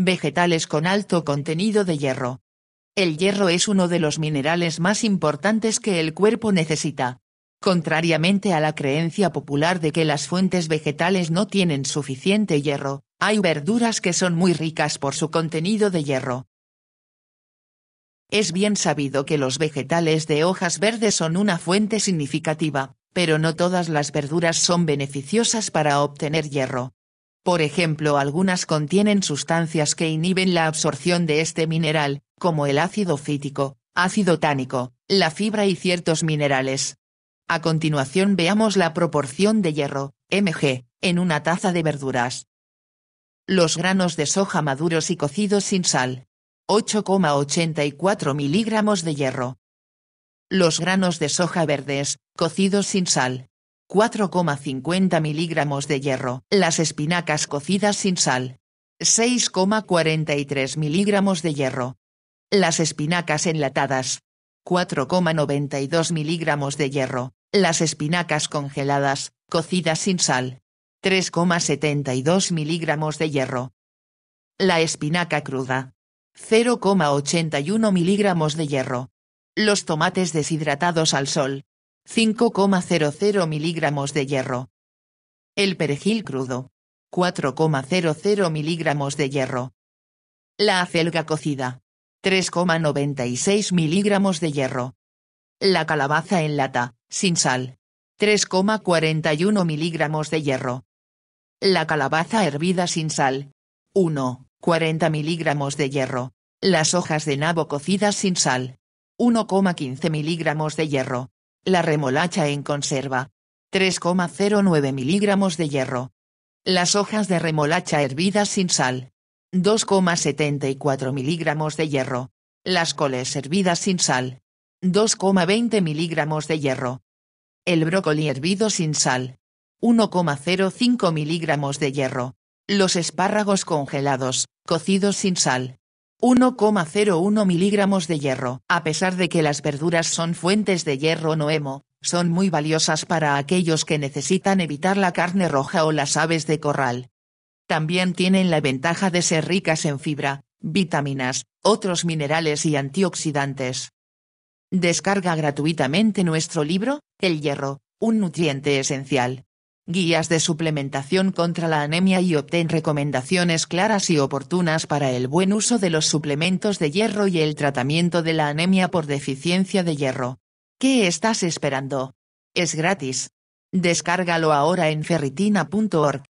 vegetales con alto contenido de hierro. El hierro es uno de los minerales más importantes que el cuerpo necesita. Contrariamente a la creencia popular de que las fuentes vegetales no tienen suficiente hierro, hay verduras que son muy ricas por su contenido de hierro. Es bien sabido que los vegetales de hojas verdes son una fuente significativa, pero no todas las verduras son beneficiosas para obtener hierro. Por ejemplo, algunas contienen sustancias que inhiben la absorción de este mineral, como el ácido fítico, ácido tánico, la fibra y ciertos minerales. A continuación veamos la proporción de hierro, Mg, en una taza de verduras. Los granos de soja maduros y cocidos sin sal. 8,84 miligramos de hierro. Los granos de soja verdes, cocidos sin sal. 4,50 miligramos de hierro. Las espinacas cocidas sin sal. 6,43 miligramos de hierro. Las espinacas enlatadas. 4,92 miligramos de hierro. Las espinacas congeladas, cocidas sin sal. 3,72 miligramos de hierro. La espinaca cruda. 0,81 miligramos de hierro. Los tomates deshidratados al sol. 5,00 miligramos de hierro. El perejil crudo. 4,00 miligramos de hierro. La acelga cocida. 3,96 miligramos de hierro. La calabaza en lata, sin sal. 3,41 miligramos de hierro. La calabaza hervida sin sal. 1,40 miligramos de hierro. Las hojas de nabo cocidas sin sal. 1,15 miligramos de hierro. La remolacha en conserva. 3,09 miligramos de hierro. Las hojas de remolacha hervidas sin sal. 2,74 miligramos de hierro. Las coles hervidas sin sal. 2,20 miligramos de hierro. El brócoli hervido sin sal. 1,05 miligramos de hierro. Los espárragos congelados, cocidos sin sal. 1,01 miligramos de hierro. A pesar de que las verduras son fuentes de hierro no hemo, son muy valiosas para aquellos que necesitan evitar la carne roja o las aves de corral. También tienen la ventaja de ser ricas en fibra, vitaminas, otros minerales y antioxidantes. Descarga gratuitamente nuestro libro, El hierro, un nutriente esencial guías de suplementación contra la anemia y obtén recomendaciones claras y oportunas para el buen uso de los suplementos de hierro y el tratamiento de la anemia por deficiencia de hierro. ¿Qué estás esperando? Es gratis. Descárgalo ahora en ferritina.org.